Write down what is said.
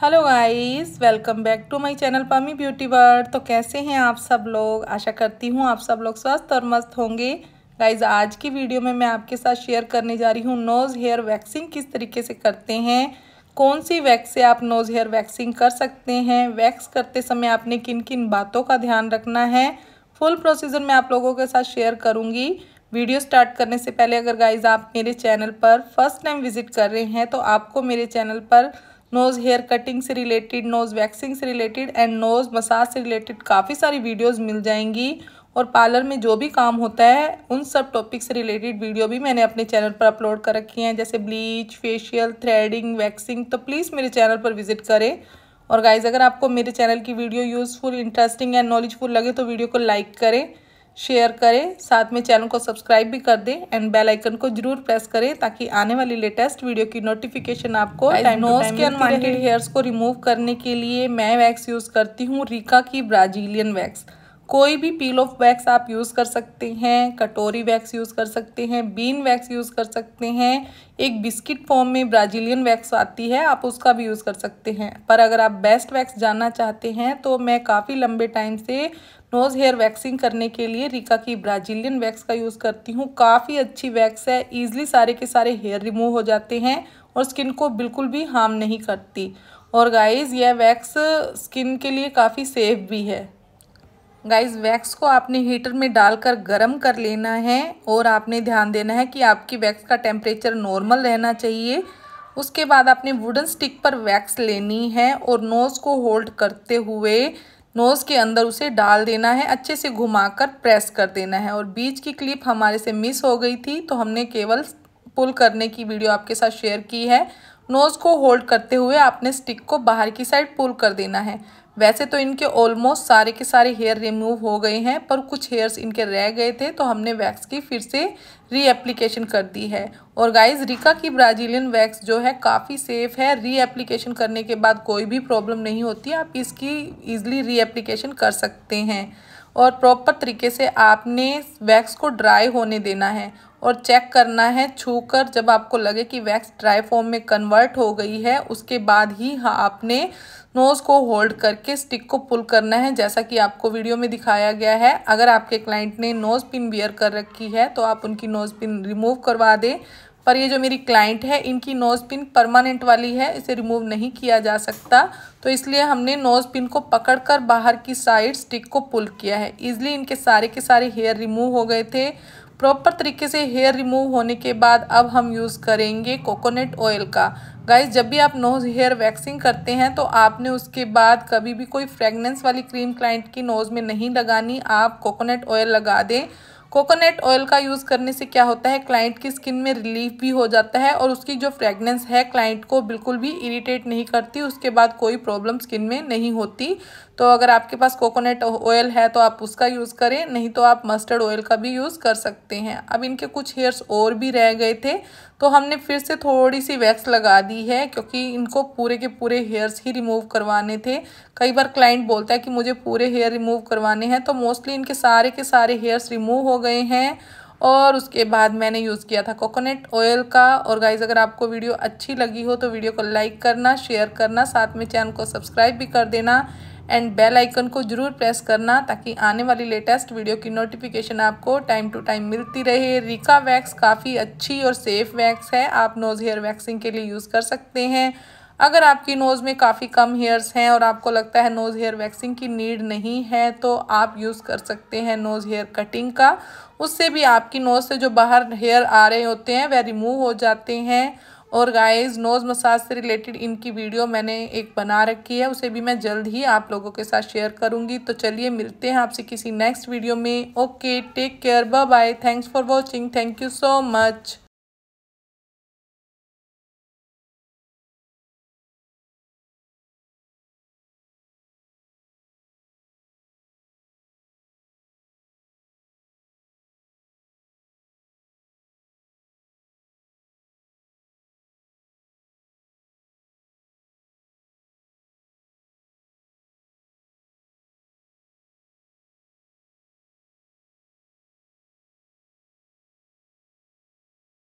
hello guys welcome back to my channel Pami beauty world तो कैसे हैं आप सब लोग आशा करती हूँ आप सब लोग स्वस्थ और मस्त होंगे गाइस आज की वीडियो में मैं आपके साथ शेयर करने जा रही हूँ नोज़ हेयर वैक्सिंग किस तरीके से करते हैं कौन सी वैक्स से आप नोज़ हेयर वैक्सिंग कर सकते हैं वैक्स करते समय आपने किन किन बातों का ध्यान रखना है फुल प्रोसीजर मैं आप लोगों के साथ शेयर करूँगी वीडियो स्टार्ट करने से पहले अगर गाइज आप मेरे चैनल पर फर्स्ट टाइम विजिट कर रहे हैं तो आपको मेरे चैनल पर नोज़ हेयर कटिंग से रिलेटेड नोज़ वैक्सिंग से रिलेटेड एंड नोज़ मसाज से रिलेटेड काफ़ी सारी वीडियोज़ मिल जाएंगी और पार्लर में जो भी काम होता है उन सब टॉपिक से रिलेटेड वीडियो भी मैंने अपने चैनल पर अपलोड कर रखी हैं जैसे ब्लीच फेशियल थ्रेडिंग वैक्सिंग तो प्लीज़ मेरे चैनल पर विजिट करें और गाइज़ अगर आपको मेरे चैनल की video useful interesting and knowledgeful लगे तो वीडियो को लाइक करें शेयर करें साथ में चैनल को सब्सक्राइब भी कर दें एंड बेल आइकन को जरूर प्रेस करें ताकि आने वाली लेटेस्ट वीडियो की नोटिफिकेशन आपको नोज के अनवांटेड हेयर्स को रिमूव करने के लिए मैं वैक्स यूज़ करती हूँ रीका की ब्राजीलियन वैक्स कोई भी पील ऑफ वैक्स आप यूज़ कर सकते हैं कटोरी वैक्स यूज़ कर सकते हैं बीन वैक्स यूज़ कर सकते हैं एक बिस्किट फॉर्म में ब्राज़ीलियन वैक्स आती है आप उसका भी यूज़ कर सकते हैं पर अगर आप बेस्ट वैक्स जानना चाहते हैं तो मैं काफ़ी लंबे टाइम से नोज़ हेयर वैक्सिंग करने के लिए रिका की ब्राज़ीलियन वैक्स का यूज़ करती हूँ काफ़ी अच्छी वैक्स है ईजिली सारे के सारे हेयर रिमूव हो जाते हैं और स्किन को बिल्कुल भी हार्म नहीं करती और गाइज़ यह वैक्स स्किन के लिए काफ़ी सेफ भी है गाइस वैक्स को आपने हीटर में डालकर गर्म कर लेना है और आपने ध्यान देना है कि आपकी वैक्स का टेम्परेचर नॉर्मल रहना चाहिए उसके बाद आपने वुडन स्टिक पर वैक्स लेनी है और नोज़ को होल्ड करते हुए नोज़ के अंदर उसे डाल देना है अच्छे से घुमाकर प्रेस कर देना है और बीच की क्लिप हमारे से मिस हो गई थी तो हमने केवल पुल करने की वीडियो आपके साथ शेयर की है नोज़ को होल्ड करते हुए आपने स्टिक को बाहर की साइड पुल कर देना है वैसे तो इनके ऑलमोस्ट सारे के सारे हेयर रिमूव हो गए हैं पर कुछ हेयर्स इनके रह गए थे तो हमने वैक्स की फिर से रीएप्लीकेशन कर दी है और गाइस रिका की ब्राज़ीलियन वैक्स जो है काफ़ी सेफ़ है रीएप्लीकेशन करने के बाद कोई भी प्रॉब्लम नहीं होती आप इसकी ईजिली रीएप्लीकेशन कर सकते हैं और प्रॉपर तरीके से आपने वैक्स को ड्राई होने देना है और चेक करना है छूकर जब आपको लगे कि वैक्स ड्राई फॉर्म में कन्वर्ट हो गई है उसके बाद ही हाँ आपने नोज़ को होल्ड करके स्टिक को पुल करना है जैसा कि आपको वीडियो में दिखाया गया है अगर आपके क्लाइंट ने नोज़ पिन बियर कर रखी है तो आप उनकी नोज़ पिन रिमूव करवा दें पर ये जो मेरी क्लाइंट है इनकी नोज़ पिन परमानेंट वाली है इसे रिमूव नहीं किया जा सकता तो इसलिए हमने नोज़ पिन को पकड़कर बाहर की साइड स्टिक को पुल किया है ईजिली इनके सारे के सारे हेयर रिमूव हो गए थे प्रॉपर तरीके से हेयर रिमूव होने के बाद अब हम यूज़ करेंगे कोकोनट ऑयल का गाइस जब भी आप नोज़ हेयर वैक्सिंग करते हैं तो आपने उसके बाद कभी भी कोई फ्रेगनेंस वाली क्रीम क्लाइंट की नोज़ में नहीं लगानी आप कोकोनट ऑयल लगा दें कोकोनट ऑयल का यूज़ करने से क्या होता है क्लाइंट की स्किन में रिलीफ भी हो जाता है और उसकी जो फ्रेगनेंस है क्लाइंट को बिल्कुल भी इरिटेट नहीं करती उसके बाद कोई प्रॉब्लम स्किन में नहीं होती तो अगर आपके पास कोकोनट ऑयल है तो आप उसका यूज़ करें नहीं तो आप मस्टर्ड ऑयल का भी यूज़ कर सकते हैं अब इनके कुछ हेयर्स और भी रह गए थे तो हमने फिर से थोड़ी सी वैक्स लगा दी है क्योंकि इनको पूरे के पूरे हेयर्स ही रिमूव करवाने थे कई बार क्लाइंट बोलता है कि मुझे पूरे हेयर रिमूव करवाने हैं तो मोस्टली इनके सारे के सारे हेयर्स रिमूव हो गए हैं और उसके बाद मैंने यूज़ किया था कोकोनट ऑयल का और गाइज अगर आपको वीडियो अच्छी लगी हो तो वीडियो को लाइक करना शेयर करना साथ में चैनल को सब्सक्राइब भी कर देना एंड बेल आइकन को ज़रूर प्रेस करना ताकि आने वाली लेटेस्ट वीडियो की नोटिफिकेशन आपको टाइम टू टाइम मिलती रहे रिका वैक्स काफ़ी अच्छी और सेफ़ वैक्स है आप नोज़ हेयर वैक्सिंग के लिए यूज़ कर सकते हैं अगर आपकी नोज़ में काफ़ी कम हेयर्स हैं और आपको लगता है नोज़ हेयर वैक्सिंग की नीड नहीं है तो आप यूज़ कर सकते हैं नोज़ हेयर कटिंग का उससे भी आपकी नोज़ से जो बाहर हेयर आ रहे होते हैं वह रिमूव हो जाते हैं और गाइस नोज़ मसाज से रिलेटेड इनकी वीडियो मैंने एक बना रखी है उसे भी मैं जल्द ही आप लोगों के साथ शेयर करूँगी तो चलिए मिलते हैं आपसे किसी नेक्स्ट वीडियो में okay take care bye bye thanks for watching thank you so much